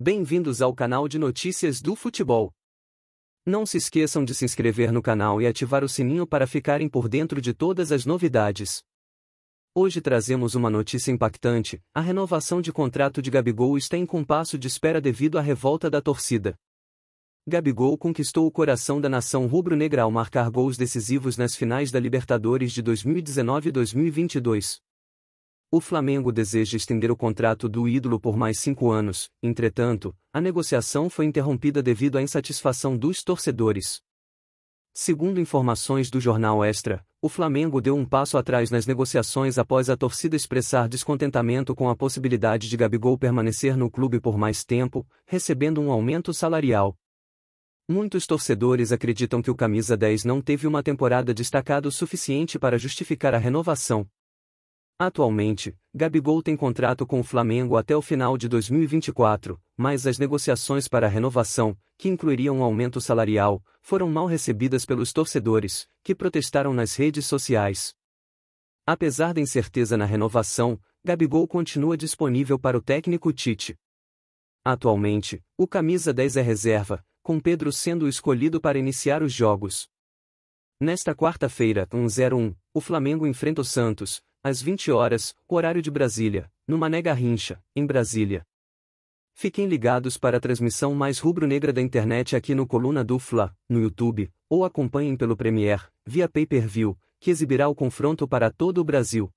Bem-vindos ao canal de notícias do futebol. Não se esqueçam de se inscrever no canal e ativar o sininho para ficarem por dentro de todas as novidades. Hoje trazemos uma notícia impactante: a renovação de contrato de Gabigol está em compasso de espera devido à revolta da torcida. Gabigol conquistou o coração da nação rubro-negra ao marcar gols decisivos nas finais da Libertadores de 2019 e 2022. O Flamengo deseja estender o contrato do ídolo por mais cinco anos, entretanto, a negociação foi interrompida devido à insatisfação dos torcedores. Segundo informações do jornal Extra, o Flamengo deu um passo atrás nas negociações após a torcida expressar descontentamento com a possibilidade de Gabigol permanecer no clube por mais tempo, recebendo um aumento salarial. Muitos torcedores acreditam que o camisa 10 não teve uma temporada destacada o suficiente para justificar a renovação, Atualmente, Gabigol tem contrato com o Flamengo até o final de 2024, mas as negociações para a renovação, que incluiriam um aumento salarial, foram mal recebidas pelos torcedores, que protestaram nas redes sociais. Apesar da incerteza na renovação, Gabigol continua disponível para o técnico Tite. Atualmente, o camisa 10 é reserva, com Pedro sendo escolhido para iniciar os jogos. Nesta quarta-feira, 1-0-1, o Flamengo enfrenta o Santos, às 20 horas, horário de Brasília, no Mané Garrincha, em Brasília. Fiquem ligados para a transmissão mais rubro-negra da internet aqui no Coluna do Fla, no YouTube, ou acompanhem pelo Premier, via Pay-Per-View, que exibirá o confronto para todo o Brasil,